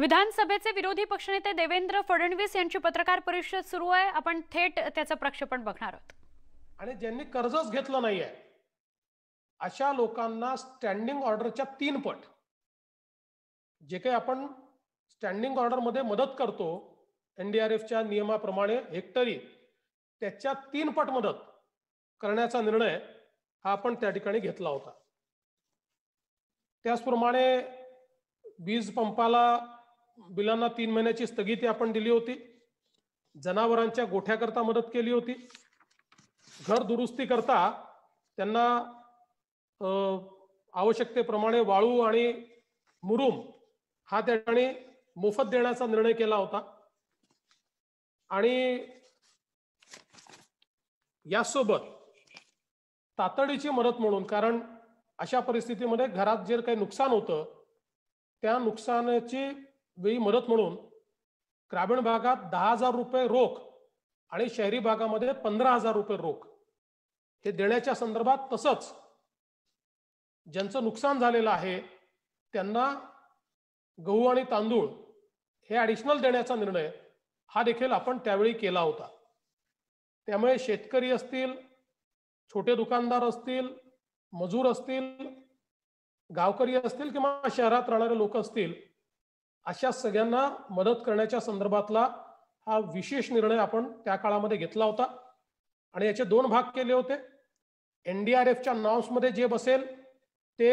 विधानसभेचे विरोधी पक्षनेते देवेंद्र फडणवीस यांची पत्रकार परिषद सुरू आहे आपण थेट त्याचं प्रक्षेपण बघणार आहोत आणि ज्यांनी कर्जच घेतलं नाहीये अशा लोकांना स्टँडिंग ऑर्डरच्या तीन पट जे काही आपण स्टँडिंग ऑर्डर मध्ये मदत करतो एनडीआरएफच्या नियमाप्रमाणे हेक्टरी त्याच्या तीन पट मदत करण्याचा निर्णय हा आपण त्या ठिकाणी घेतला होता त्याचप्रमाणे वीज पंपाला बिलांना तीन महिन्याची स्थगिती आपण दिली होती जनावरांच्या गोठ्याकरता मदत केली होती घर दुरुस्ती करता त्यांना आवश्यकतेप्रमाणे वाळू आणि मुरुम हा त्या ठिकाणी मोफत देण्याचा निर्णय केला होता आणि यासोबत तातडीची मदत म्हणून कारण अशा परिस्थितीमध्ये घरात जे काही नुकसान होतं त्या नुकसानाची वेळी मदत म्हणून ग्रामीण भागात दहा हजार रुपये रोख आणि शहरी भागामध्ये पंधरा हजार रुपये रोख हे देण्याच्या संदर्भात तसंच ज्यांचं नुकसान झालेलं आहे त्यांना गहू आणि तांदूळ हे ॲडिशनल देण्याचा निर्णय हा देखील आपण त्यावेळी केला होता त्यामुळे शेतकरी असतील छोटे दुकानदार असतील मजूर असतील गावकरी असतील किंवा शहरात राहणारे लोक असतील अशा सगळ्यांना मदत करण्याच्या संदर्भातला हा विशेष निर्णय आपण त्या काळामध्ये घेतला होता आणि याचे दोन भाग केले होते एफच्या नॉम्समध्ये जे बसेल ते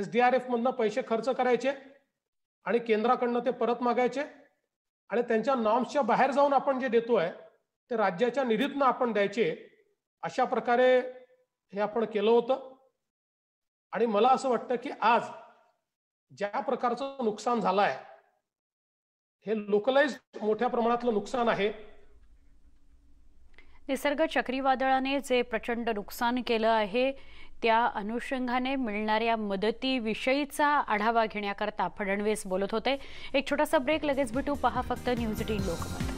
एस डी आर एफमधनं पैसे खर्च करायचे आणि केंद्राकडनं ते परत मागायचे आणि त्यांच्या नॉम्सच्या बाहेर जाऊन आपण जे देतोय ते राज्याच्या निधीतनं आपण द्यायचे अशा प्रकारे हे आपण केलं होतं आणि मला असं वाटतं की आज ज्या प्रकारचं नुकसान झालंय हे लोकलाइज मोठ्या प्रमाणातलं नुकसान आहे निसर्ग चक्रीवादळाने जे प्रचंड नुकसान केलं आहे त्या अनुषंगाने मिळणाऱ्या मदतीविषयीचा आढावा घेण्याकरता फडणवीस बोलत होते एक छोटासा ब्रेक लगेच भेटू पहा फक्त न्यूज टीन लोकमत